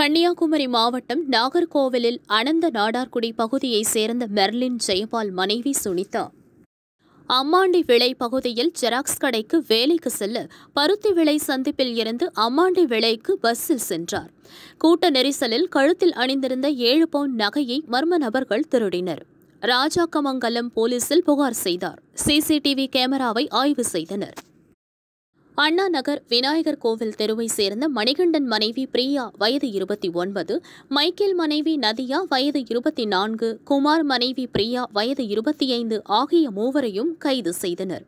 கன்னியாகுமரி மாவட்டம் நாகர்கோவிலில் அனந்த நாடார்குடி பகுதியைச் சேர்ந்த மெர்லின் ஜெயபால் மனைவி சுனிதா அம்மாண்டி விளை பகுதியில் ஜெராக்ஸ் கடைக்கு வேலைக்கு செல்ல பருத்தி விளை சந்திப்பில் இருந்து அம்மாண்டி விளைக்கு பஸ்ஸில் சென்றார் கூட்ட நெரிசலில் கழுத்தில் அணிந்திருந்த ஏழு பவுன் நகையை மர்ம நபர்கள் திருடினர் ராஜாக்கமங்கலம் போலீசில் புகார் செய்தார் சிசிடிவி கேமராவை ஆய்வு செய்தனர் அண்ணா நகர் விநாயகர் கோவில் தெருவை சேர்ந்த மணிகண்டன் மனைவி பிரியா வயது இருபத்தி ஒன்பது மைக்கேல் மனைவி நதியா வயது இருபத்தி நான்கு குமார் மனைவி பிரியா வயது இருபத்தி ஐந்து ஆகிய மூவரையும் கைது செய்தனர்